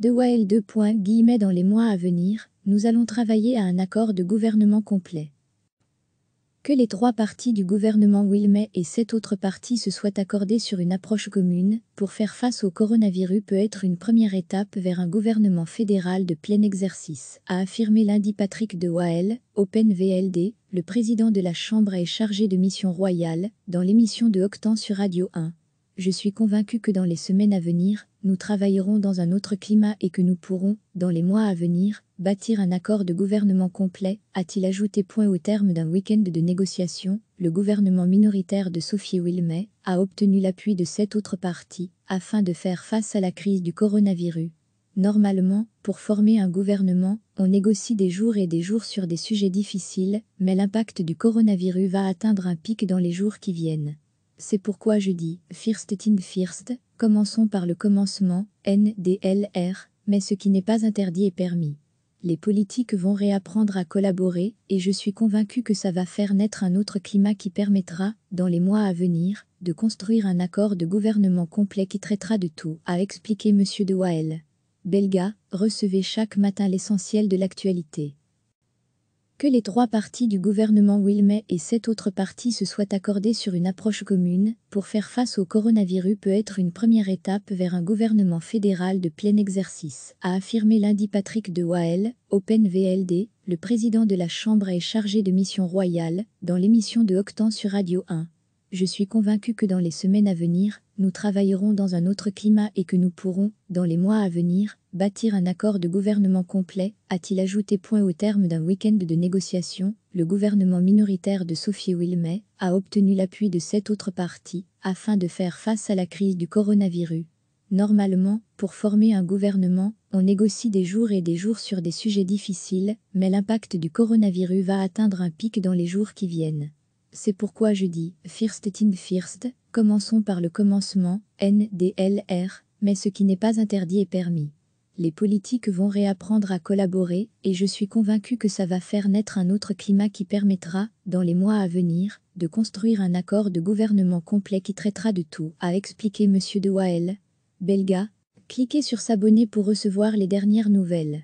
de Wael 2. Dans les mois à venir, nous allons travailler à un accord de gouvernement complet. Que les trois parties du gouvernement Wilmay et sept autres parties se soient accordées sur une approche commune pour faire face au coronavirus peut être une première étape vers un gouvernement fédéral de plein exercice, a affirmé lundi Patrick de Wael, Open VLD, le président de la Chambre et chargé de mission royale, dans l'émission de Octan sur Radio 1. Je suis convaincu que dans les semaines à venir, nous travaillerons dans un autre climat et que nous pourrons, dans les mois à venir, bâtir un accord de gouvernement complet, a-t-il ajouté. Point au terme d'un week-end de négociations, le gouvernement minoritaire de Sophie Wilmay a obtenu l'appui de sept autres partis afin de faire face à la crise du coronavirus. Normalement, pour former un gouvernement, on négocie des jours et des jours sur des sujets difficiles, mais l'impact du coronavirus va atteindre un pic dans les jours qui viennent. C'est pourquoi je dis, first in first, Commençons par le commencement, NDLR, mais ce qui n'est pas interdit est permis. Les politiques vont réapprendre à collaborer, et je suis convaincu que ça va faire naître un autre climat qui permettra, dans les mois à venir, de construire un accord de gouvernement complet qui traitera de tout, a expliqué M. de Wael. Belga, recevez chaque matin l'essentiel de l'actualité que les trois parties du gouvernement Wilmay et sept autres partis se soient accordés sur une approche commune pour faire face au coronavirus peut être une première étape vers un gouvernement fédéral de plein exercice, a affirmé lundi Patrick de Wael, Open VLD, le président de la Chambre et chargé de mission royale, dans l'émission de Octan sur Radio 1 je suis convaincu que dans les semaines à venir, nous travaillerons dans un autre climat et que nous pourrons, dans les mois à venir, bâtir un accord de gouvernement complet, a-t-il ajouté. Point au terme d'un week-end de négociations, le gouvernement minoritaire de Sophie Wilmay a obtenu l'appui de sept autres partis afin de faire face à la crise du coronavirus. Normalement, pour former un gouvernement, on négocie des jours et des jours sur des sujets difficiles, mais l'impact du coronavirus va atteindre un pic dans les jours qui viennent. C'est pourquoi je dis First in First, commençons par le commencement, NDLR, mais ce qui n'est pas interdit est permis. Les politiques vont réapprendre à collaborer et je suis convaincu que ça va faire naître un autre climat qui permettra, dans les mois à venir, de construire un accord de gouvernement complet qui traitera de tout, a expliqué M. de Waël, Belga, cliquez sur s'abonner pour recevoir les dernières nouvelles.